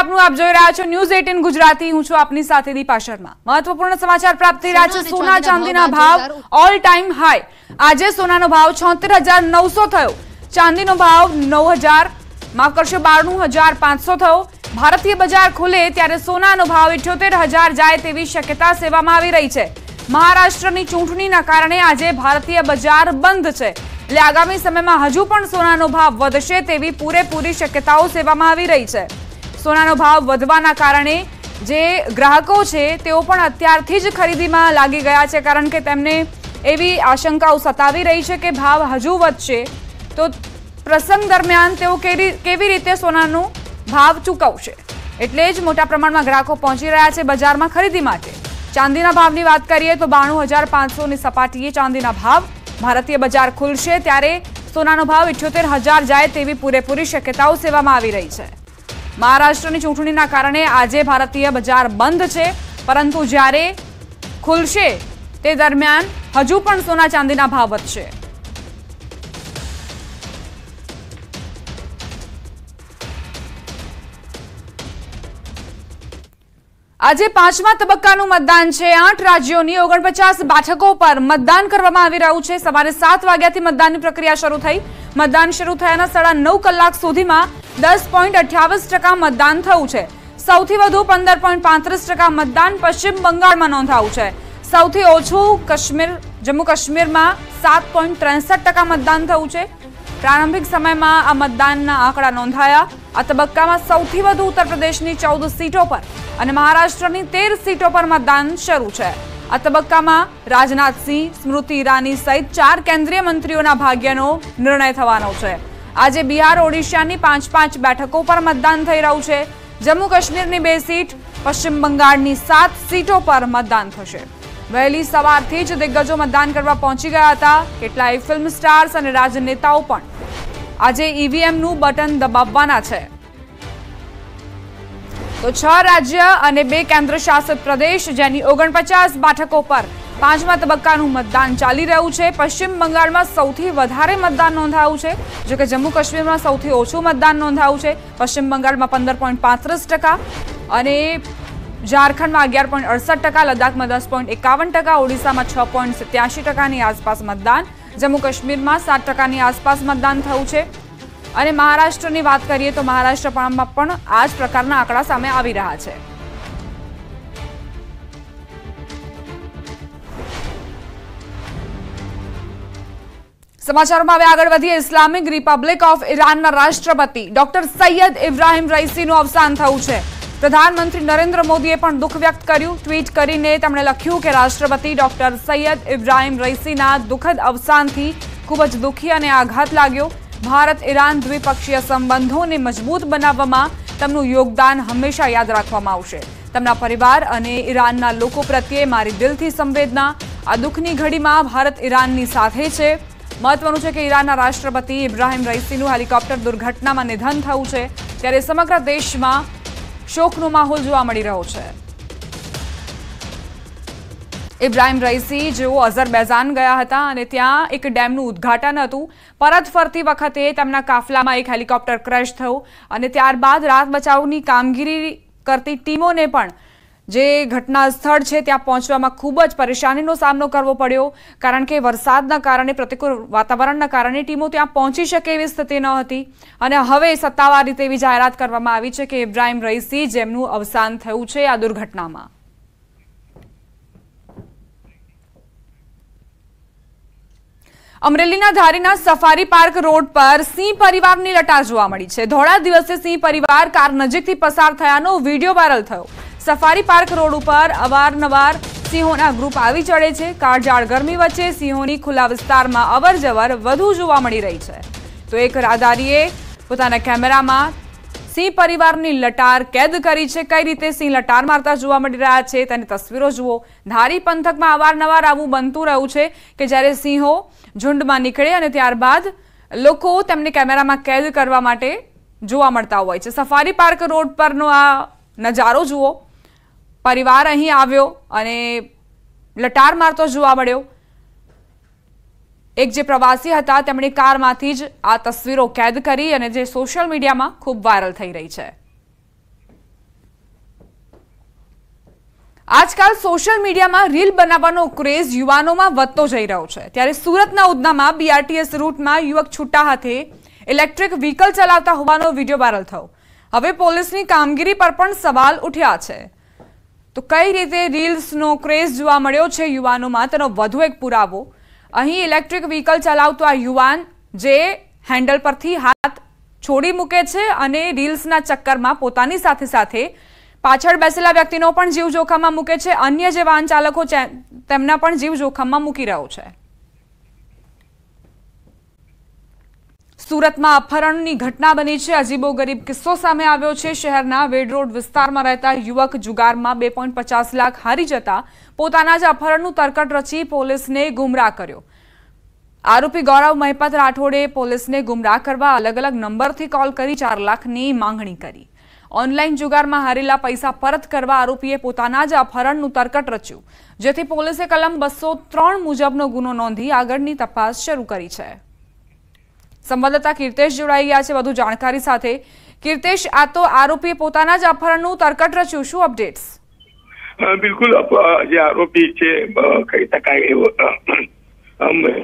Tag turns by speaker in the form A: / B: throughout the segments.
A: આપનું આપ જોઈ રહ્યા છો ન્યૂઝ એટીન ગુજરાતી હું છું આપની સાથે દીપા શર્મા મહત્વપૂર્ણ સમાચાર પ્રાપ્ત થઈ રહ્યા છે સોના ચાંદીના ભાવ ઓલ ટાઈમ હાઈ આજે સોનાનો ભાવ છોતેર થયો ચાંદીનો ભાવ નવ હજાર માફ કરશો બારણું હજાર પાંચસો થયો ભારતીય બજાર ખુલે ત્યારે સોનાનો ભાવ ઇઠ્યોતેર હજાર જાય તેવી શક્યતા સેવામાં આવી રહી છે મહારાષ્ટ્રની ચૂંટણીના કારણે આજે ભારતીય બજાર બંધ છે એટલે આગામી સમયમાં હજુ પણ સોનાનો ભાવ વધશે તેવી પૂરેપૂરી શક્યતાઓ સેવામાં આવી રહી છે સોનાનો ભાવ વધવાના કારણે જે ગ્રાહકો છે તેઓ પણ અત્યારથી જ ખરીદીમાં લાગી ગયા છે કારણ કે તેમને એવી આશંકાઓ સતાવી રહી છે કે ભાવ હજુ વધશે તો પ્રસંગ દરમિયાન તેઓ કેવી રીતે સોનાનો ભાવ ચૂકવશે એટલે જ મોટા પ્રમાણમાં ગ્રાહકો પહોંચી રહ્યા છે બજારમાં ખરીદી માટે ચાંદીના ભાવની વાત કરીએ તો બાણું હજાર પાંચસોની સપાટીએ ચાંદીના ભાવ ભારતીય બજાર ખુલશે ત્યારે સોનાનો ભાવ ઇઠ્યોતેર હજાર જાય તેવી પૂરેપૂરી શક્યતાઓ સેવામાં આવી રહી છે મહારાષ્ટ્રની ચૂંટણીના કારણે આજે ભારતીય બજાર બંધ છે પરંતુ જ્યારે ખુલશે તે દરમિયાન હજુ પણ સોના ચાંદીના ભાવ વધશે આજે પાંચમા તબક્કાનું મતદાન છે આઠ રાજ્યોની ઓગણપચાસ બેઠકો પર મતદાન કરવામાં આવી રહ્યું છે સવારે સાત વાગ્યાથી મતદાનની પ્રક્રિયા શરૂ થઈ મતદાન શરૂ થયાના સાડા નવ કલાક સુધીમાં દસ પોઈન્ટ અઠ્યાવીસ ટકા મતદાન થયું છે સૌથી વધુ પંદર પોઈન્ટ પાંત્રીસ ટકા મતદાન પશ્ચિમ બંગાળમાં નોંધાયું છે સૌથી ઓછું કાશ્મીર જમ્મુ કાશ્મીરમાં સાત પોઈન્ટ ત્રેસઠ ટકા મતદાન થયું છે પ્રારંભિક સમયમાં આ મતદાનના આંકડા નોંધાયા આ તબક્કામાં સૌથી વધુ ઉત્તર પ્રદેશની ચૌદ સીટો પર અને મહારાષ્ટ્રની તેર સીટો પર મતદાન શરૂ છે આ તબક્કામાં રાજનાથસિંહ સ્મૃતિ ઈરાની સહિત ચાર કેન્દ્રીય મંત્રીઓના ભાગ્યનો નિર્ણય થવાનો છે આજે બિહાર ઓડિશાની પાંચ પાંચ બેઠકો પર મતદાન થઈ રહ્યું છે જમ્મુ કાશ્મીરની બે સીટ પશ્ચિમ બંગાળની સાત સીટો પર મતદાન થશે વહેલી સવારથી જ દિગ્ગજો મતદાન કરવા પહોંચી ગયા હતા કેટલાય ફિલ્મ સ્ટાર્સ અને રાજનેતાઓ પણ આજે ઈવીએમનું બટન દબાવવાના છે તો છ રાજ્ય અને બે કેન્દ્રશાસિત પ્રદેશ જેની ઓગણપચાસ બેઠકો પર પાંચમા તબક્કાનું મતદાન ચાલી રહ્યું છે પશ્ચિમ બંગાળમાં સૌથી વધારે મતદાન નોંધાયું છે જો કે જમ્મુ કાશ્મીરમાં સૌથી ઓછું મતદાન નોંધાયું છે પશ્ચિમ બંગાળમાં પંદર ટકા અને ઝારખંડમાં અગિયાર પોઈન્ટ અડસઠ ટકા લદ્દાખમાં દસ પોઈન્ટ એકાવન ટકા ઓડિશામાં છ પોઈન્ટ સત્યાસી ટકાની આસપાસ મતદાન જમ્મુ કાશ્મીરમાં સાત ટકાની આસપાસ મતદાન થયું છે અને મહારાષ્ટ્રની વાત કરીએ તો મહારાષ્ટ્ર પણ આ જ પ્રકારના આંકડા સામે આવી રહ્યા છે સમાચારોમાં હવે આગળ વધીએ ઇસ્લામિક રિપબ્લિક ઓફ ઈરાનના રાષ્ટ્રપતિ ડોક્ટર સૈયદ ઇબ્રાહિમ રઈસીનું અવસાન થયું છે પ્રધાનમંત્રી નરેન્દ્ર મોદીએ પણ દુઃખ વ્યક્ત કર્યું ટ્વીટ કરીને તેમણે લખ્યું કે રાષ્ટ્રપતિ ડોક્ટર સૈયદ ઇબ્રાહિમ રઈસીના દુઃખદ અવસાનથી ખૂબ જ દુઃખી અને આઘાત લાગ્યો ભારત ઈરાન દ્વિપક્ષીય સંબંધોને મજબૂત બનાવવામાં તેમનું યોગદાન હંમેશા યાદ રાખવામાં આવશે તેમના પરિવાર અને ઈરાનના લોકો પ્રત્યે મારી દિલથી સંવેદના આ દુઃખની ઘડીમાં ભારત ઈરાનની સાથે છે મહત્વનું છે કે ઈરાનના રાષ્ટ્રપતિ ઇબ્રાહિમ રઈસીનું હેલિકોપ્ટર દુર્ઘટનામાં નિધન થયું છે ત્યારે સમગ્ર દેશમાં શોકનો માહોલ જોવા મળી રહ્યો છે ઇબ્રાહિમ રઈસી જેઓ અઝરબૈઝાન ગયા હતા અને ત્યાં એક ડેમનું ઉદ્ઘાટન હતું પરત ફરતી વખતે તેમના કાફલામાં એક હેલિકોપ્ટર ક્રેશ થયું અને ત્યારબાદ રાત બચાવની કામગીરી કરતી ટીમોને પણ જે ઘટના સ્થળ છે ત્યાં પહોંચવામાં ખૂબ જ પરેશાનીનો સામનો કરવો પડ્યો કારણ કે વરસાદના કારણે પ્રતિકૂળ વાતાવરણના કારણે ટીમો ત્યાં પહોંચી શકે એવી સ્થિતિ ન હતી અને હવે સત્તાવાર રીતે એવી જાહેરાત કરવામાં આવી છે કે ઇબ્રાહિમ રઈસી જેમનું અવસાન થયું છે આ દુર્ઘટનામાં અમરેલીના ધારીના સફારી પાર્ક રોડ પર સિંહ પરિવારની લટા જોવા મળી છે ધોળા દિવસે સિંહ પરિવાર કાર નજીકથી પસાર થયાનો વિડીયો વાયરલ થયો સફારી પાર્ક રોડ ઉપર અવારનવાર સિંહોના ગ્રુપ આવી ચડે છે કાળજાળ ગરમી વચ્ચે સિંહોની ખુલ્લા વિસ્તારમાં અવરજવર વધુ જોવા મળી રહી છે તો એક રાહદારીએ પોતાના કેમેરામાં સિંહ પરિવારની લટાર કેદ કરી છે કઈ રીતે સિંહ લટાર મારતા જોવા મળી રહ્યા છે તેની તસવીરો જુઓ ધારી પંથકમાં અવારનવાર આવું બનતું રહ્યું છે કે જ્યારે સિંહો ઝુંડમાં નીકળે અને ત્યારબાદ લોકો તેમને કેમેરામાં કેદ કરવા માટે જોવા મળતા હોય છે સફારી પાર્ક રોડ પરનો આ નજારો જુઓ પરિવાર અહીં આવ્યો અને લટાર મારતો જોવા મળ્યો એક જે પ્રવાસી હતા તેમણે કારમાંથી જ આ તસવીરો કેદ કરી અને જે સોશિયલ મીડિયામાં ખૂબ વાયરલ થઈ રહી છે આજકાલ સોશિયલ મીડિયામાં રીલ બનાવવાનો ક્રેઝ યુવાનોમાં વધતો જઈ રહ્યો છે ત્યારે સુરતના ઉદનામાં બીઆરટીએસ રૂટમાં યુવક છૂટા હાથે ઇલેક્ટ્રિક વ્હીકલ ચલાવતા હોવાનો વિડીયો વાયરલ થયો હવે પોલીસની કામગીરી પર પણ સવાલ ઉઠ્યા છે તો કઈ રીતે રીલ્સનો ક્રેઝ જોવા મળ્યો છે યુવાનોમાં તેનો વધુ એક પુરાવો અહીં ઇલેક્ટ્રિક વ્હીકલ ચલાવતો આ યુવાન જે હેન્ડલ પરથી હાથ છોડી મૂકે છે અને રીલ્સના ચક્કરમાં પોતાની સાથે સાથે પાછળ બેસેલા વ્યક્તિનો પણ જીવ જોખમમાં મૂકે છે અન્ય જે વાહન ચાલકો તેમના પણ જીવ જોખમમાં મૂકી રહ્યો છે સુરતમાં અપહરણની ઘટના બની છે અજીબો ગરીબ કિસ્સો સામે આવ્યો છે શહેરના વેડરોડ વિસ્તારમાં રહેતા યુવક જુગારમાં બે લાખ હારી જતા પોતાના જ અપહરણનું તરકટ રચી પોલીસને ગુમરાહ કર્યો આરોપી ગૌરવ મહેપત રાઠોડે પોલીસને ગુમરાહ કરવા અલગ અલગ નંબરથી કોલ કરી ચાર લાખની માંગણી કરી ઓનલાઈન જુગારમાં હારેલા પૈસા પરત કરવા આરોપીએ પોતાના જ અપહરણનું તરકટ રચ્યું જેથી પોલીસે કલમ બસો ત્રણ મુજબનો ગુનો નોંધી આગળની તપાસ શરૂ કરી છે સંવાદદાતા કીર્તેશ જોડાઈ ગયા છે વધુ જાણકારી સાથે કીર્તેશ આ તો આરોપીએ પોતાના જ અપહરણનું તરકટ રચ્યું શું અપડેટ્સ
B: બિલકુલ જે આરોપી છે કહી શકાય એવો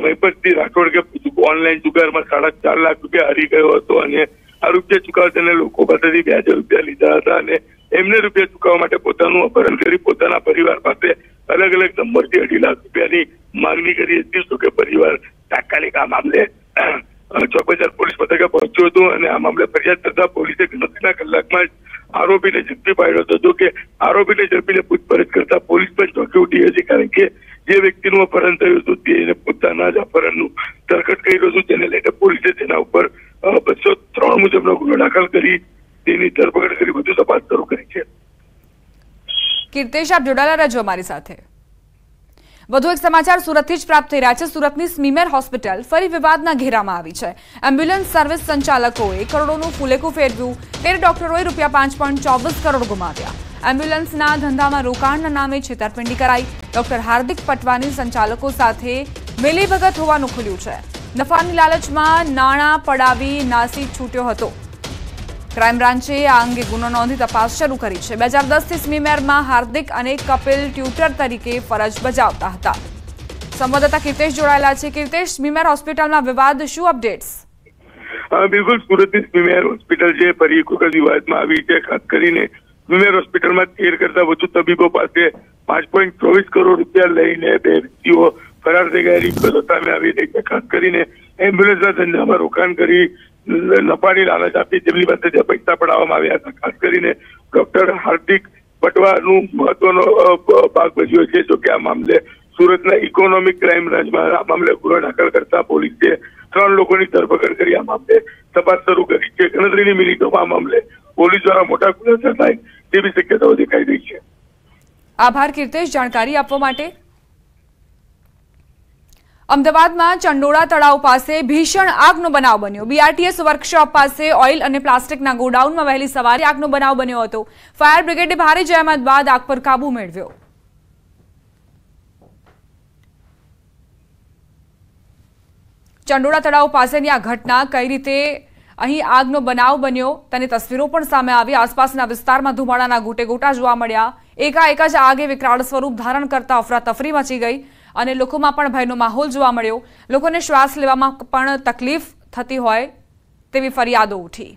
B: મહિપતસિંહ રાઠોડ કે ઓનલાઈન જુગારમાં સાડા ચાર લાખ રૂપિયા હરી ગયો હતો અને આ રૂપિયા ચુકાવતા લોકો પાસેથી બે હજાર રૂપિયા લીધા હતા અને એમને રૂપિયા ચૂકવવા માટે પોતાનું અપહરણ કરી પોતાના પરિવાર પાસે અલગ અલગ નંબરથી અઢી લાખ રૂપિયાની માંગણી કરી હતી શું કે પરિવાર તાત્કાલિક આ મામલે ચોકબજાર પોલીસ મથકે પહોંચ્યો હતો અને આ મામલે ફરિયાદ કરતા પોલીસે ગણતરીના કલાકમાં જ આરોપીને ઝડપી પાડ્યો હતો કે આરોપીને ઝડપીને પૂછપરછ કરતા પોલીસ પણ ચોંકી ઉઠી હતી કારણ કે જે વ્યક્તિનું અપહરણ થયું હતું તેને પોતાના જ અપહરણનું તરકટ કર્યું હતું તેને લઈને પોલીસે તેના ઉપર બસો ત્રણ મુજબનો ગુનો દાખલ કરી તેની ધરપકડ કરી વધુ તપાસ શરૂ કરી છે
A: કીર્તેશ આપ જોડાયેલા રહેજો અમારી સાથે વધુ એક સમાચાર સુરતથી જ પ્રાપ્ત થઈ રહ્યા છે સુરતની સ્મીમેર હોસ્પિટલ ફરી વિવાદના ઘેરામાં આવી છે એમ્બ્યુલન્સ સર્વિસ સંચાલકોએ કરોડોનું ફૂલેકું ફેરવ્યું તેર ડોક્ટરોએ રૂપિયા પાંચ કરોડ ગુમાવ્યા એમ્બ્યુલન્સના ધંધામાં રોકાણના નામે છેતરપિંડી કરાઈ ડોક્ટર હાર્દિક પટવાની સંચાલકો સાથે મિલીભગત હોવાનું ખુલ્યું છે નફાની લાલચમાં નાણાં પડાવી નાસી છૂટ્યો હતો ક્રાઇમ બ્રાન્ચે આ અંગે ગુનો નોંધી તપાસ શરૂ કરી છે બે હજાર દસથી સ્મીમેરમાં હાર્દિક અને કપિલ ટ્યુટર તરીકે ફરજ બજાવતા હતા સંવાદદાતા કીર્તેશ જોડાયેલા છે કીર્તેશ સ્મીમેર હોસ્પિટલમાં વિવાદ શું અપડેટ્સ
B: બિલકુલ સુરતની સ્મીમેર હોસ્પિટલ જે ફરી એક વખત વિવાદમાં આવી છે ખાસ કરીને સ્મીમેર હોસ્પિટલમાં તેર કરતા વધુ તબીબો પાસે પાંચ પોઈન્ટ ચોવીસ કરોડ રૂપિયા લઈને બે વ્યક્તિઓ ફરાર થઈ ગયા રિપોર્ટ સામે આવી રહી છે ખાસ કરીને એમ્બ્યુલન્સના ધંધામાં રોકાણ કરી લંબાણી લાલચ આપી જેમની પાસે પૈસા પડાવવામાં આવ્યા હતા ખાસ કરીને ડોક્ટર હાર્દિક પટવાનું મહત્વનો ભાગ ભજવ્યો છે જોકે આ મામલે સુરતના ઇકોનોમિક ક્રાઇમ બ્રાન્ચમાં આ મામલે ગુનો દાખલ કરતા પોલીસે ત્રણ લોકોની ધરપકડ કરી આ મામલે તપાસ શરૂ કરી છે ગણતરીની મિનિટોમાં આ મામલે પોલીસ દ્વારા મોટા ખુલાસા થાય તેવી શક્યતાઓ દેખાઈ રહી છે
A: આભાર કીર્તેશ જાણકારી આપવા માટે અમદાવાદમાં ચંડોળા તળાવ પાસે ભીષણ આગનો બનાવ બન્યો બીઆરટીએસ વર્કશોપ પાસે ઓઇલ અને પ્લાસ્ટિકના ગોડાઉનમાં વહેલી સવારે આગનો બનાવ બન્યો હતો ફાયર બ્રિગેડે ભારે જહેમત બાદ આગ પર કાબૂ મેળવ્યો ચંડોળા તળાવ પાસેની આ ઘટના કઈ રીતે અહીં આગનો બનાવ બન્યો તેની તસવીરો પણ સામે આવી આસપાસના વિસ્તારમાં ધુમાડાના ગોટેગોટા જોવા મળ્યા એકાએક જ આગે વિકરાળ સ્વરૂપ ધારણ કરતા અફરાતફરી મચી ગઈ અને લોકોમાં પણ ભયનો માહોલ જોવા મળ્યો લોકોને શ્વાસ લેવામાં પણ તકલીફ થતી હોય તેવી ફરિયાદો ઉઠી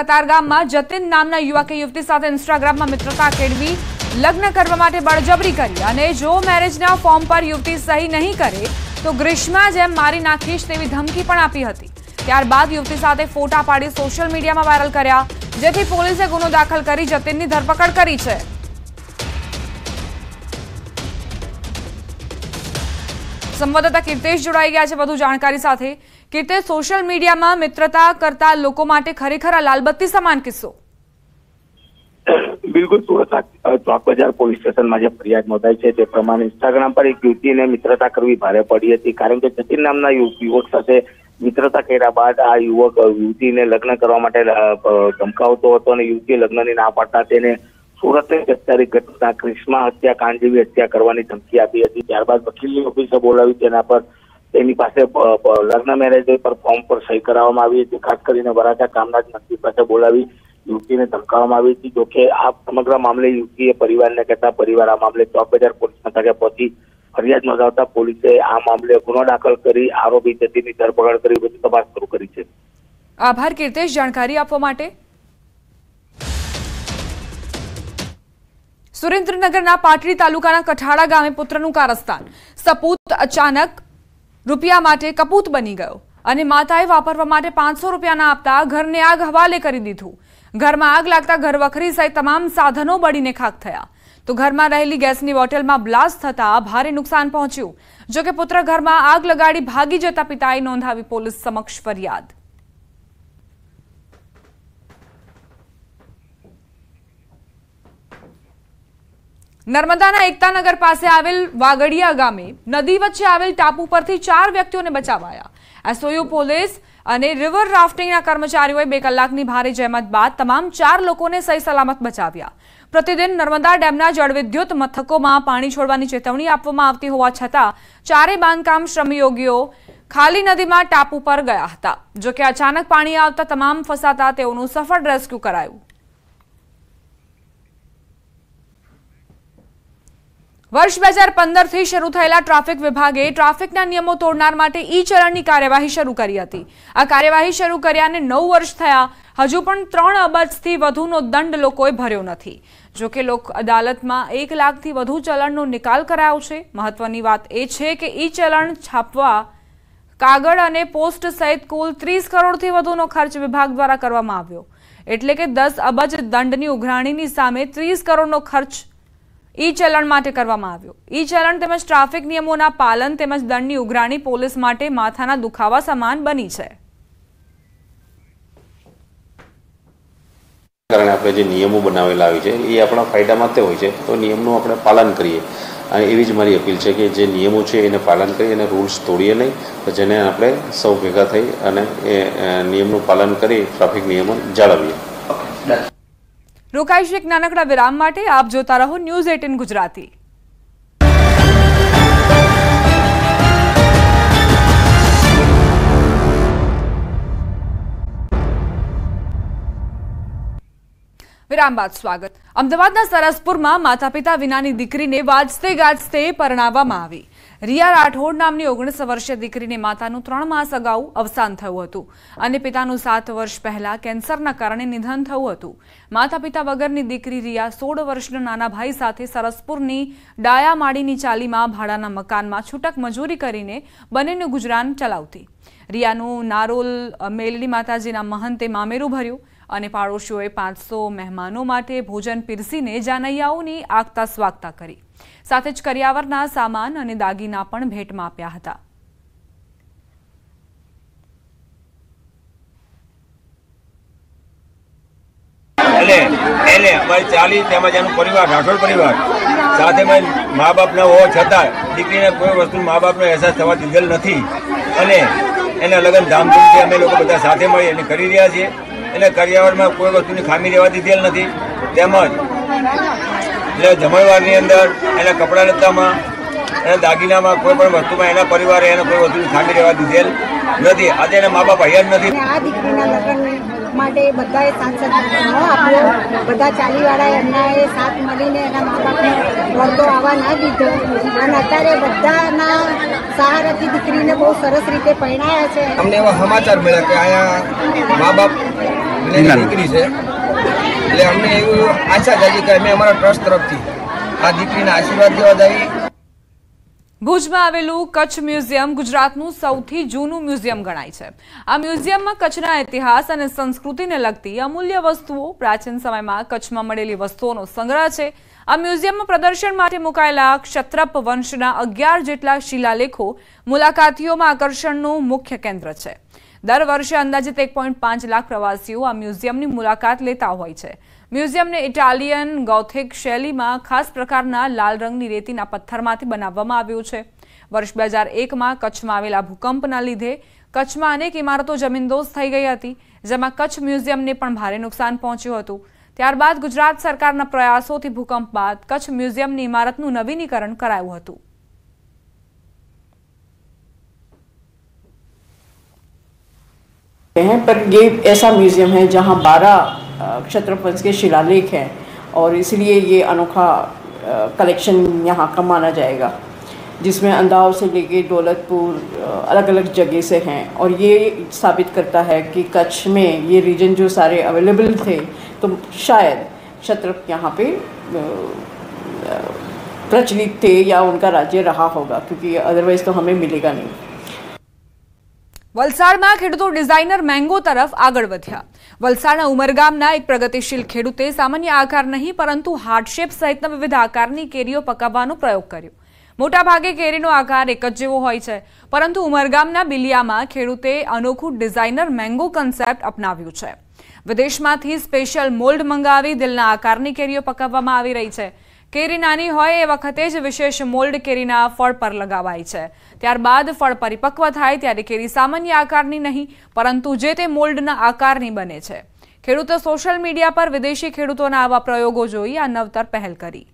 A: કતારગામમાં જતીન નામના યુવકે યુવતી સાથે ઇન્સ્ટાગ્રામમાં મિત્રતા કેળવી લગ્ન કરવા માટે બળજબરી કરી અને જો મેરેજના ફોર્મ પર યુવતી સહી નહીં કરે તો ગ્રીષ્મા જેમ મારી નાખીશ તેવી ધમકી પણ આપી હતી ત્યારબાદ યુવતી સાથે ફોટા પાડી સોશિયલ મીડિયામાં વાયરલ કર્યા જેથી પોલીસે ગુનો દાખલ કરી જતીનની ધરપકડ કરી છે સંવાદદાતા કીર્તેશ જોડાઈ ગયા છે વધુ જાણકારી સાથે કીર્તેશ સોશિયલ મીડિયામાં મિત્રતા કરતા લોકો માટે ખરેખર લાલબત્તી સમાન કિસ્સો
B: બિલકુલ સુરત ચોક બજાર પોલીસ સ્ટેશનમાં જે ફરિયાદ નોંધાઈ છે તે પ્રમાણે ઇન્સ્ટાગ્રામ પર એક યુવતીને મિત્રતા કરવી ભારે પડી હતી કારણ કે જતીન નામના યુવક સાથે મિત્રતા કર્યા બાદ આ યુવક યુવતીને લગ્ન કરવા માટે ધમકાવતો હતો અને યુવતી લગ્નની ના પાડતા તેને સુરતે અત્યારે ઘટના ક્રિષ્મા હત્યાકાંડ જેવી હત્યા કરવાની ધમકી આપી હતી ત્યારબાદ વકીલની ઓફિસે બોલાવી તેના પર તેની પાસે લગ્ન મેરેજ પર ફોર્મ પર સહી કરાવવામાં આવી હતી ખાસ કરીને વરાછા કામનાથ મંત્રી પાસે બોલાવી યુવતીને ધમકાવવામાં આવી હતી જોકે આ સમગ્ર મામલે યુવતીએ પરિવારને કહેતા પરિવાર આ મામલે ચોક બજાર પોલીસ મથકે પહોંચી ફરિયાદ નોંધાવતા પોલીસે આ મામલે ગુનો દાખલ કરી આરોપી જતીની ધરપકડ કરી બધી તપાસ શરૂ કરી છે
A: આભાર કીર્તેશ જાણકારી આપવા માટે સુરેન્દ્રનગરના પાટડી તાલુકાના કઠાડા ગામે પુત્રનું કારસ્તાન સપૂત અચાનક રૂપિયા માટે કપૂત બની ગયો અને માતાએ વાપરવા માટે પાંચસો રૂપિયાના આપતા ઘરને આગ હવાલે કરી દીધું ઘરમાં આગ લાગતા ઘર વખરી સહિત તમામ સાધનો બળીને ખાક થયા તો ઘરમાં રહેલી ગેસની બોટલમાં બ્લાસ્ટ થતા ભારે નુકસાન પહોંચ્યું જોકે પુત્ર ઘરમાં આગ લગાડી ભાગી જતા પિતાએ નોંધાવી પોલીસ સમક્ષ ફરિયાદ નર્મદાના એકતાનગર પાસે આવેલ વાગડિયા ગામે નદી વચ્ચે આવેલ ટાપુ પરથી ચાર વ્યક્તિઓને બચાવાયા એસઓયુ પોલીસ અને રિવર રાફ્ટિંગના કર્મચારીઓએ બે કલાકની ભારે જહેમત બાદ તમામ ચાર લોકોને સહી સલામત બચાવ્યા પ્રતિદિન નર્મદા ડેમના જળવિદ્યુત મથકોમાં પાણી છોડવાની ચેતવણી આપવામાં આવતી હોવા છતાં ચારેય બાંધકામ શ્રમયોગીઓ ખાલી નદીમાં ટાપુ પર ગયા હતા જોકે અચાનક પાણી આવતા તમામ ફસાતા તેઓનું સફળ રેસ્ક્યુ કરાયું વર્ષ બે હજાર પંદરથી શરૂ થયેલા ટ્રાફિક વિભાગે ટ્રાફિકના નિયમો તોડનાર માટે ઈ ચલણની કાર્યવાહી શરૂ કરી હતી આ કાર્યવાહી શરૂ કર્યાને નવ વર્ષ થયા હજુ પણ ત્રણ અબજથી વધુનો દંડ લોકોએ ભર્યો નથી જોકે લોક અદાલતમાં એક લાખથી વધુ ચલણનો નિકાલ કરાયો છે મહત્વની વાત એ છે કે ઈ ચલણ છાપવા કાગળ અને પોસ્ટ સહિત કુલ ત્રીસ કરોડથી વધુનો ખર્ચ વિભાગ દ્વારા કરવામાં આવ્યો એટલે કે દસ અબજ દંડની ઉઘરાણીની સામે ત્રીસ કરોડનો ખર્ચ ઈ ચલણ માટે કરવામાં આવ્યું ઈ ચલણ તેમજ ટ્રાફિક નિયમોના પાલન તેમજ દંડની ઉઘરાણી પોલીસ માટે માથાના દુખાવા સમાન બની છે
B: કારણે આપણે જે નિયમો બનાવેલા હોય છે એ આપણા ફાયદામાં તે હોય છે તો નિયમનું આપણે પાલન કરીએ અને એવી જ મારી અપીલ છે કે જે નિયમો છે એને પાલન કરી અને રૂલ્સ તોડીએ નહીં જેને આપણે સૌ ભેગા થઈ અને એ નિયમનું પાલન કરી ટ્રાફિક નિયમો જાળવીએ
A: રોકાઈશું એક નાનકડા વિરામ માટે આપ જોતા રહો ન્યૂઝ એટીન ગુજરાતી વિરામ બાદ સ્વાગત અમદાવાદના સરસપુરમાં માતા પિતા વિનાની દીકરીને વાજતે ગાજતે પરણાવવામાં આવી રિયા રાઠોડ નામની ઓગણીસ વર્ષીય દીકરીને માતાનું ત્રણ માસ અગાઉ અવસાન થયું હતું અને પિતાનું સાત વર્ષ પહેલા કેન્સરના કારણે નિધન થયું હતું માતા પિતા વગરની દીકરી રિયા સોળ વર્ષના નાના ભાઈ સાથે સરસપુરની ડાયામાળીની ચાલીમાં ભાડાના મકાનમાં છૂટક મજૂરી કરીને બંનેનું ગુજરાન ચલાવતી રિયાનું નારોલ મેલડી માતાજીના મહંતે મામેરું ભર્યું અને પાડોશીઓએ પાંચસો મહેમાનો માટે ભોજન પીરસીને જાનૈયાઓની આગતા સ્વાગતા કરી સાથે જ કરિયાવરના સામાન અને દાગીના પણ ભેટમાં આપ્યા હતા
B: એને અમારી ચાલી તેમજ એનું પરિવાર રાઠોડ પરિવાર સાથે મા બાપના હોવા છતાં દીકરીને કોઈ વસ્તુ મા બાપનો અહેસાસ થવા દીધેલ નથી અને એના લગ્ન ધામધૂમથી અમે લોકો બધા સાથે મળી અને કરી રહ્યા છીએ એટલે કરિયાવરમાં કોઈ વસ્તુની ખામી રહેવા દીધેલ નથી તેમજ એટલે જમણવારની અંદર એના કપડાં લતામાં એના દાગીનામાં કોઈ પણ વસ્તુમાં એના પરિવારે એને કોઈ વસ્તુની ખામી રહેવા દીધેલ નથી આજે એના મા બાપ અહીંયા નથી આ દીકરીના લગ્ન માટે બધાએ સાંસદ સત્કાર આપ્યો બધા ચાલીવાળાએ એમના સાથ મળીને એના મા બાપને વળતો આવવા ના દીધો અને અત્યારે બધાના સહારાથી દીકરીને બહુ સરસ રીતે પરિણાયા છે અમને એવા સમાચાર મળ્યા કે અહીંયા મા બાપ લઈને છે એટલે અમને એવું આશા જાગી કે અમે અમારા ટ્રસ્ટ તરફથી આ દીકરીના આશીર્વાદ દેવા જઈએ
A: ભુજમાં આવેલું કચ્છ મ્યુઝિયમ ગુજરાતનું સૌથી જૂનું મ્યુઝિયમ ગણાય છે આ મ્યુઝિયમમાં કચ્છના ઇતિહાસ અને સંસ્કૃતિને લગતી અમૂલ્ય વસ્તુઓ પ્રાચીન સમયમાં કચ્છમાં મળેલી વસ્તુઓનો સંગ્રહ છે આ મ્યુઝિયમમાં પ્રદર્શન માટે મુકાયેલા ક્ષત્રપ વંશના અગિયાર જેટલા શિલાલેખો મુલાકાતીઓમાં આકર્ષણનું મુખ્ય કેન્દ્ર છે દર વર્ષે અંદાજિત એક પોઈન્ટ પાંચ લાખ પ્રવાસીઓ આ મ્યુઝિયમની મુલાકાત લેતા હોય છે મ્યુઝિયમને ઇટાલિયન ગૌથિક શૈલીમાં ખાસ પ્રકારના લાલ રંગની રેતીના પથ્થરમાંથી બનાવવામાં આવ્યું છે વર્ષ બે હજાર એકમાં કચ્છમાં આવેલા ભૂકંપના લીધે કચ્છમાં અનેક ઇમારતો જમીનદોસ્ત થઈ ગઈ હતી જેમાં કચ્છ મ્યુઝિયમને પણ ભારે નુકસાન પહોંચ્યું હતું ત્યારબાદ ગુજરાત સરકારના પ્રયાસોથી ભૂકંપ બાદ કચ્છ મ્યુઝિયમની ઇમારતનું નવીનીકરણ કરાયું હતું हैं पर ये ऐसा म्यूज़ियम है जहाँ बारह क्षत्रपंच के शिलालेख हैं और इसलिए ये अनोखा कलेक्शन यहाँ का माना जाएगा जिसमें अंदाव से लेके दौलतपुर अलग अलग जगह से हैं और ये साबित करता है कि कच्छ में ये रीजन जो सारे अवेलेबल थे तो शायद क्षत्रप यहाँ पे प्रचलित थे या उनका राज्य रहा होगा क्योंकि अदरवाइज़ तो हमें मिलेगा नहीं વલસાડમાં ખેડૂતો ડિઝાઇનર મેંગો તરફ આગળ વધ્યા વલસાડના ઉમરગામના એક પ્રગતિશીલ ખેડૂતે સામાન્ય આકાર નહીં પરંતુ હાર્ડશેપ સહિતના વિવિધ આકારની કેરીઓ પકાવવાનો પ્રયોગ કર્યો મોટાભાગે કેરીનો આકાર એક જ જેવો હોય છે પરંતુ ઉમરગામના બિલિયામાં ખેડૂતે અનોખું ડિઝાઇનર મેંગો કન્સેપ્ટ અપનાવ્યું છે વિદેશમાંથી સ્પેશિયલ મોલ્ડ મંગાવી દિલના આકારની કેરીઓ પકાવવામાં આવી રહી છે કેરી નાની હોય એ વખતે જ વિશેષ મોલ્ડ કેરીના ફળ પર લગાવાય છે ત્યારબાદ ફળ પરિપક્વ થાય ત્યારે કેરી સામાન્ય આકારની નહીં પરંતુ જે તે મોલ્ડના આકારની બને છે ખેડૂતો સોશિયલ મીડિયા પર વિદેશી ખેડૂતોના આવા પ્રયોગો જોઈ આ નવતર પહેલ કરી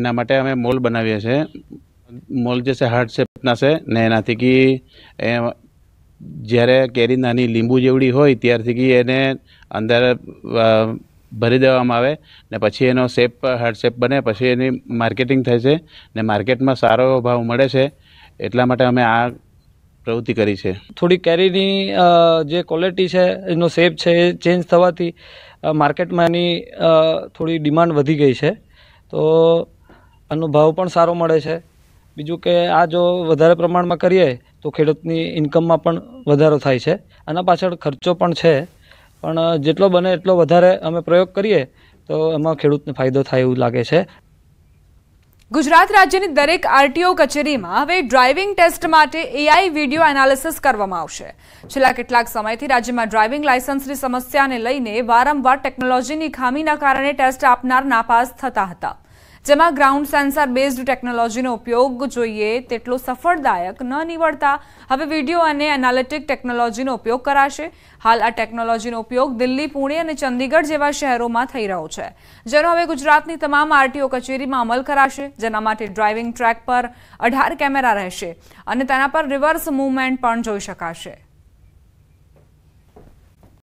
B: એના માટે અમે મોલ બનાવીએ છીએ મોલ જે છે હાર્ડ શેપના છે ને એનાથી કે જ્યારે કેરી નાની લીંબુ જેવડી હોય ત્યારથી એને અંદર ભરી દેવામાં આવે ને પછી એનો શેપ હાર્ડ શેપ બને પછી એની માર્કેટિંગ થાય છે ને માર્કેટમાં સારો ભાવ મળે છે
A: એટલા માટે અમે આ
B: પ્રવૃત્તિ કરી છે
A: થોડી કેરીની જે ક્વોલિટી છે એનો શેપ છે એ ચેન્જ થવાથી માર્કેટમાં એની થોડી ડિમાન્ડ વધી ગઈ છે તો એનો ભાવ પણ સારો મળે છે બીજું કે આ જો
B: વધારે પ્રમાણમાં કરીએ તો ખેડૂતની ઇન્કમમાં પણ વધારો થાય છે આના પાછળ ખર્ચો પણ
A: છે પણ જેટલો બને એટલો વધારે અમે પ્રયોગ કરીએ તો એમાં ખેડૂતને ફાયદો થાય એવું લાગે છે ગુજરાત રાજ્યની દરેક આરટીઓ કચેરીમાં હવે ડ્રાઇવિંગ ટેસ્ટ માટે એઆઈ વિડીયો એનાલિસિસ કરવામાં આવશે છેલ્લા કેટલાક સમયથી રાજ્યમાં ડ્રાઇવિંગ લાયસન્સની સમસ્યાને લઈને વારંવાર ટેકનોલોજીની ખામીના કારણે ટેસ્ટ આપનાર નાપાસ થતા હતા જેમાં ગ્રાઉન્ડ સેન્સર બેઝડ ટેકનોલોજીનો ઉપયોગ જોઈએ તેટલો સફળદાયક ન નીવડતા હવે વિડીયો અને એનાલિટિક ટેકનોલોજીનો ઉપયોગ કરાશે હાલ આ ટેકનોલોજીનો ઉપયોગ દિલ્હી પુણે અને ચંદીગઢ જેવા શહેરોમાં થઈ રહ્યો છે જેનો હવે ગુજરાતની તમામ આરટીઓ કચેરીમાં અમલ કરાશે જેના માટે ડ્રાઇવિંગ ટ્રેક પર અઢાર કેમેરા રહેશે અને તેના પર રિવર્સ મુવમેન્ટ પણ જોઈ શકાશે